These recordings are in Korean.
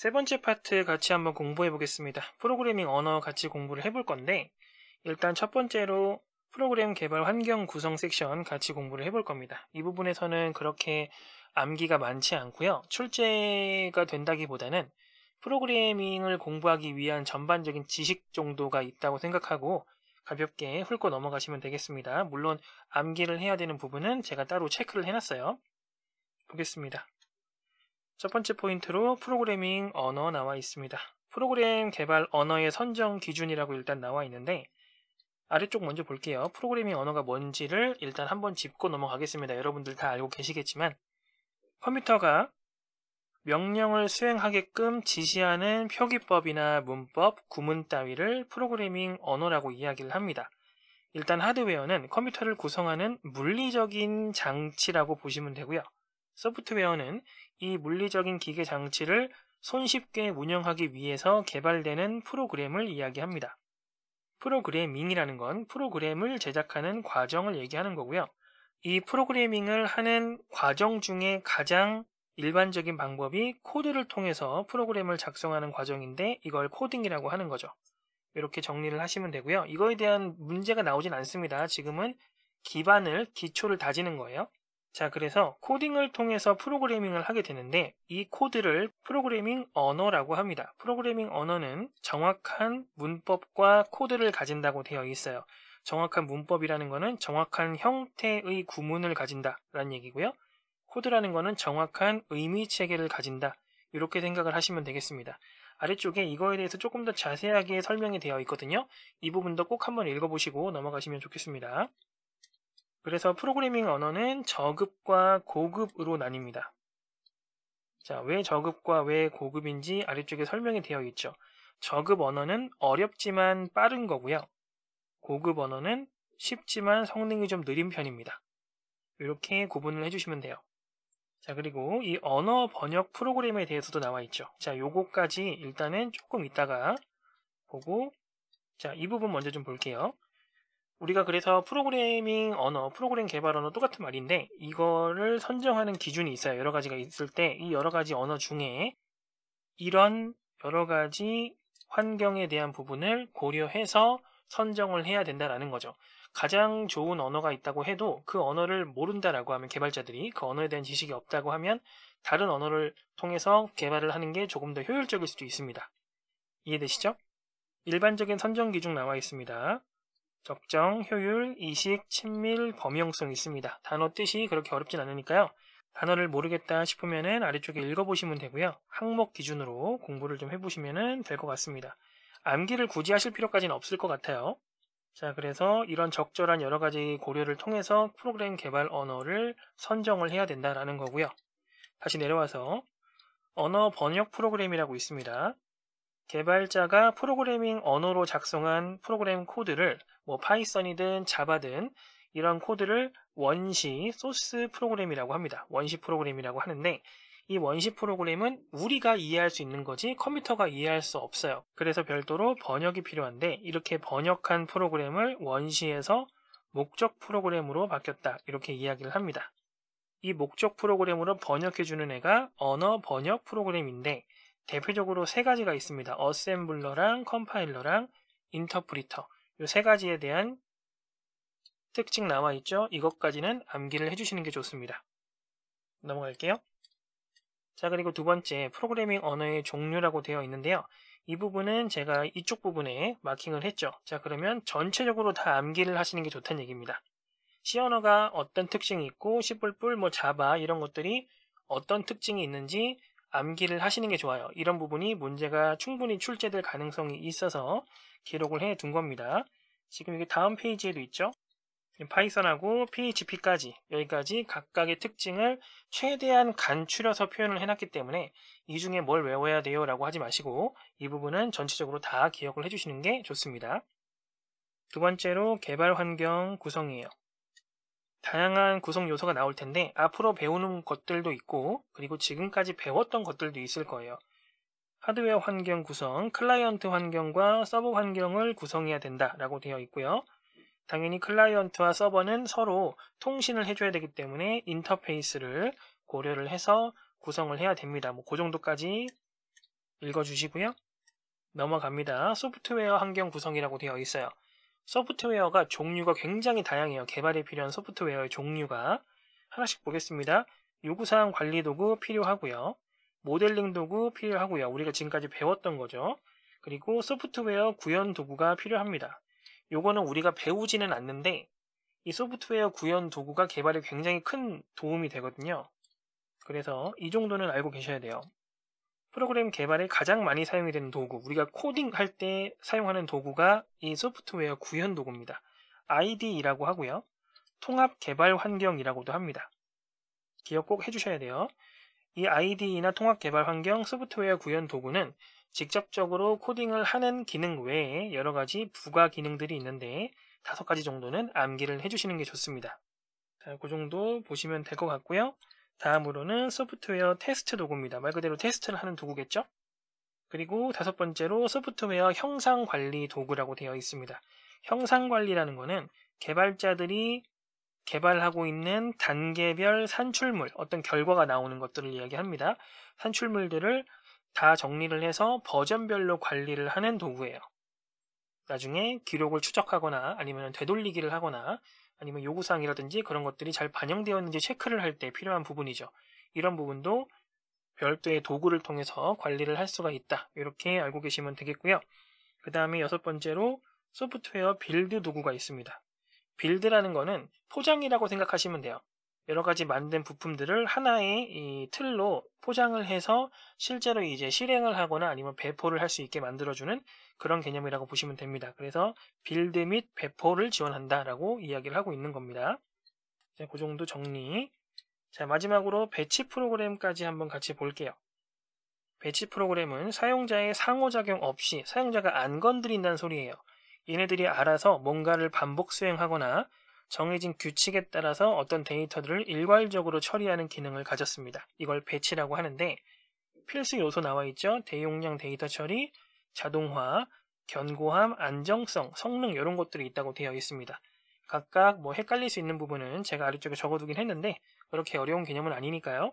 세 번째 파트 같이 한번 공부해 보겠습니다. 프로그래밍 언어 같이 공부를 해볼 건데 일단 첫 번째로 프로그램 개발 환경 구성 섹션 같이 공부를 해볼 겁니다. 이 부분에서는 그렇게 암기가 많지 않고요. 출제가 된다기보다는 프로그래밍을 공부하기 위한 전반적인 지식 정도가 있다고 생각하고 가볍게 훑고 넘어가시면 되겠습니다. 물론 암기를 해야 되는 부분은 제가 따로 체크를 해놨어요. 보겠습니다. 첫 번째 포인트로 프로그래밍 언어 나와 있습니다. 프로그램 개발 언어의 선정 기준이라고 일단 나와 있는데 아래쪽 먼저 볼게요. 프로그래밍 언어가 뭔지를 일단 한번 짚고 넘어가겠습니다. 여러분들 다 알고 계시겠지만 컴퓨터가 명령을 수행하게끔 지시하는 표기법이나 문법, 구문 따위를 프로그래밍 언어라고 이야기를 합니다. 일단 하드웨어는 컴퓨터를 구성하는 물리적인 장치라고 보시면 되고요. 소프트웨어는 이 물리적인 기계 장치를 손쉽게 운영하기 위해서 개발되는 프로그램을 이야기합니다. 프로그래밍이라는 건 프로그램을 제작하는 과정을 얘기하는 거고요. 이 프로그래밍을 하는 과정 중에 가장 일반적인 방법이 코드를 통해서 프로그램을 작성하는 과정인데 이걸 코딩이라고 하는 거죠. 이렇게 정리를 하시면 되고요. 이거에 대한 문제가 나오진 않습니다. 지금은 기반을, 기초를 다지는 거예요. 자, 그래서 코딩을 통해서 프로그래밍을 하게 되는데 이 코드를 프로그래밍 언어라고 합니다. 프로그래밍 언어는 정확한 문법과 코드를 가진다고 되어 있어요. 정확한 문법이라는 것은 정확한 형태의 구문을 가진다라는 얘기고요. 코드라는 것은 정확한 의미 체계를 가진다. 이렇게 생각을 하시면 되겠습니다. 아래쪽에 이거에 대해서 조금 더 자세하게 설명이 되어 있거든요. 이 부분도 꼭 한번 읽어보시고 넘어가시면 좋겠습니다. 그래서 프로그래밍 언어는 저급과 고급으로 나뉩니다. 자, 왜 저급과 왜 고급인지 아래쪽에 설명이 되어 있죠. 저급 언어는 어렵지만 빠른 거고요. 고급 언어는 쉽지만 성능이 좀 느린 편입니다. 이렇게 구분을 해주시면 돼요. 자, 그리고 이 언어 번역 프로그램에 대해서도 나와 있죠. 자, 요거까지 일단은 조금 이따가 보고, 자, 이 부분 먼저 좀 볼게요. 우리가 그래서 프로그래밍 언어, 프로그램 개발 언어 똑같은 말인데 이거를 선정하는 기준이 있어요. 여러 가지가 있을 때 이 여러 가지 언어 중에 이런 여러 가지 환경에 대한 부분을 고려해서 선정을 해야 된다라는 거죠. 가장 좋은 언어가 있다고 해도 그 언어를 모른다라고 하면 개발자들이 그 언어에 대한 지식이 없다고 하면 다른 언어를 통해서 개발을 하는 게 조금 더 효율적일 수도 있습니다. 이해되시죠? 일반적인 선정 기준 나와 있습니다. 적정, 효율, 이식, 친밀, 범용성 있습니다. 단어 뜻이 그렇게 어렵진 않으니까요. 단어를 모르겠다 싶으면은 아래쪽에 읽어보시면 되고요. 항목 기준으로 공부를 좀 해보시면 될 것 같습니다. 암기를 굳이 하실 필요까지는 없을 것 같아요. 자, 그래서 이런 적절한 여러 가지 고려를 통해서 프로그램 개발 언어를 선정을 해야 된다라는 거고요. 다시 내려와서 언어 번역 프로그램이라고 있습니다. 개발자가 프로그래밍 언어로 작성한 프로그램 코드를 뭐 파이썬이든 자바든 이런 코드를 원시 소스 프로그램이라고 합니다. 원시 프로그램이라고 하는데 이 원시 프로그램은 우리가 이해할 수 있는 거지 컴퓨터가 이해할 수 없어요. 그래서 별도로 번역이 필요한데 이렇게 번역한 프로그램을 원시에서 목적 프로그램으로 바뀌었다. 이렇게 이야기를 합니다. 이 목적 프로그램으로 번역해주는 애가 언어 번역 프로그램인데 대표적으로 세 가지가 있습니다. 어셈블러랑 컴파일러랑 인터프리터. 이 세 가지에 대한 특징 나와 있죠. 이것까지는 암기를 해주시는 게 좋습니다. 넘어갈게요. 자, 그리고 두 번째, 프로그래밍 언어의 종류라고 되어 있는데요. 이 부분은 제가 이쪽 부분에 마킹을 했죠. 자, 그러면 전체적으로 다 암기를 하시는 게 좋다는 얘기입니다. C 언어가 어떤 특징이 있고, C++, 뭐 자바 이런 것들이 어떤 특징이 있는지 암기를 하시는 게 좋아요. 이런 부분이 문제가 충분히 출제될 가능성이 있어서 기록을 해 둔 겁니다. 지금 이게 다음 페이지에도 있죠. 파이썬하고 PHP까지 여기까지 각각의 특징을 최대한 간추려서 표현을 해놨기 때문에 이 중에 뭘 외워야 돼요 라고 하지 마시고 이 부분은 전체적으로 다 기억을 해주시는 게 좋습니다. 두 번째로 개발 환경 구성이에요. 다양한 구성 요소가 나올 텐데 앞으로 배우는 것들도 있고 그리고 지금까지 배웠던 것들도 있을 거예요. 하드웨어 환경 구성, 클라이언트 환경과 서버 환경을 구성해야 된다라고 되어 있고요. 당연히 클라이언트와 서버는 서로 통신을 해줘야 되기 때문에 인터페이스를 고려를 해서 구성을 해야 됩니다. 뭐 그 정도까지 읽어주시고요. 넘어갑니다. 소프트웨어 환경 구성이라고 되어 있어요. 소프트웨어가 종류가 굉장히 다양해요. 개발에 필요한 소프트웨어의 종류가 하나씩 보겠습니다. 요구사항 관리 도구 필요하고요. 모델링 도구 필요하고요. 우리가 지금까지 배웠던 거죠. 그리고 소프트웨어 구현 도구가 필요합니다. 요거는 우리가 배우지는 않는데 이 소프트웨어 구현 도구가 개발에 굉장히 큰 도움이 되거든요. 그래서 이 정도는 알고 계셔야 돼요. 프로그램 개발에 가장 많이 사용이 되는 도구, 우리가 코딩할 때 사용하는 도구가 이 소프트웨어 구현 도구입니다. ID라고 하고요. 통합 개발 환경이라고도 합니다. 기억 꼭 해주셔야 돼요. 이 i d 나 통합 개발 환경 소프트웨어 구현 도구는 직접적으로 코딩을 하는 기능 외에 여러 가지 부가 기능들이 있는데 다섯 가지 정도는 암기를 해주시는 게 좋습니다. 자, 그 정도 보시면 될 것 같고요. 다음으로는 소프트웨어 테스트 도구입니다. 말 그대로 테스트를 하는 도구겠죠? 그리고 다섯 번째로 소프트웨어 형상 관리 도구라고 되어 있습니다. 형상 관리라는 것은 개발자들이 개발하고 있는 단계별 산출물, 어떤 결과가 나오는 것들을 이야기합니다. 산출물들을 다 정리를 해서 버전별로 관리를 하는 도구예요. 나중에 기록을 추적하거나 아니면 되돌리기를 하거나 아니면 요구사항이라든지 그런 것들이 잘 반영되었는지 체크를 할 때 필요한 부분이죠. 이런 부분도 별도의 도구를 통해서 관리를 할 수가 있다. 이렇게 알고 계시면 되겠고요. 그 다음에 여섯 번째로 소프트웨어 빌드 도구가 있습니다. 빌드라는 거는 포장이라고 생각하시면 돼요. 여러 가지 만든 부품들을 하나의 이 틀로 포장을 해서 실제로 이제 실행을 하거나 아니면 배포를 할 수 있게 만들어주는 그런 개념이라고 보시면 됩니다. 그래서 빌드 및 배포를 지원한다라고 이야기를 하고 있는 겁니다. 자, 그 정도 정리. 자, 마지막으로 배치 프로그램까지 한번 같이 볼게요. 배치 프로그램은 사용자의 상호작용 없이 사용자가 안 건드린다는 소리예요. 얘네들이 알아서 뭔가를 반복 수행하거나 정해진 규칙에 따라서 어떤 데이터들을 일괄적으로 처리하는 기능을 가졌습니다. 이걸 배치라고 하는데 필수 요소 나와 있죠. 대용량 데이터 처리, 자동화, 견고함, 안정성, 성능 이런 것들이 있다고 되어 있습니다. 각각 뭐 헷갈릴 수 있는 부분은 제가 아래쪽에 적어두긴 했는데 그렇게 어려운 개념은 아니니까요.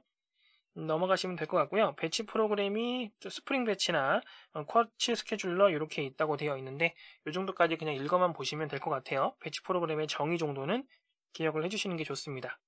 넘어가시면 될 것 같고요. 배치 프로그램이 스프링 배치나 어, 쿼치 스케줄러 이렇게 있다고 되어 있는데 이 정도까지 그냥 읽어만 보시면 될 것 같아요. 배치 프로그램의 정의 정도는 기억을 해주시는 게 좋습니다.